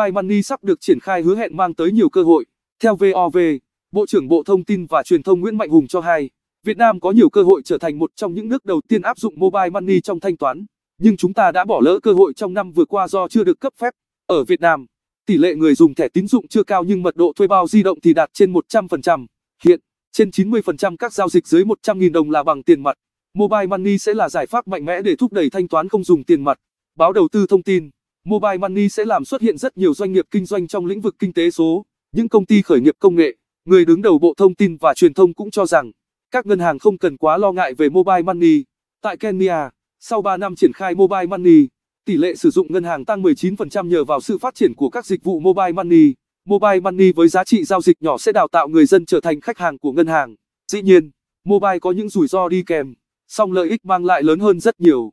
Mobile Money sắp được triển khai hứa hẹn mang tới nhiều cơ hội. Theo VOV, Bộ trưởng Bộ Thông tin và Truyền thông Nguyễn Mạnh Hùng cho hay, Việt Nam có nhiều cơ hội trở thành một trong những nước đầu tiên áp dụng Mobile Money trong thanh toán, nhưng chúng ta đã bỏ lỡ cơ hội trong năm vừa qua do chưa được cấp phép. Ở Việt Nam, tỷ lệ người dùng thẻ tín dụng chưa cao nhưng mật độ thuê bao di động thì đạt trên 100%. Hiện, trên 90% các giao dịch dưới 100.000 đồng là bằng tiền mặt. Mobile Money sẽ là giải pháp mạnh mẽ để thúc đẩy thanh toán không dùng tiền mặt. Báo đầu tư thông tin Mobile Money sẽ làm xuất hiện rất nhiều doanh nghiệp kinh doanh trong lĩnh vực kinh tế số, những công ty khởi nghiệp công nghệ. Người đứng đầu Bộ Thông tin và Truyền thông cũng cho rằng, các ngân hàng không cần quá lo ngại về Mobile Money. Tại Kenya, sau 3 năm triển khai Mobile Money, tỷ lệ sử dụng ngân hàng tăng 19% nhờ vào sự phát triển của các dịch vụ Mobile Money. Mobile Money với giá trị giao dịch nhỏ sẽ đào tạo người dân trở thành khách hàng của ngân hàng. Dĩ nhiên, mobile có những rủi ro đi kèm, song lợi ích mang lại lớn hơn rất nhiều.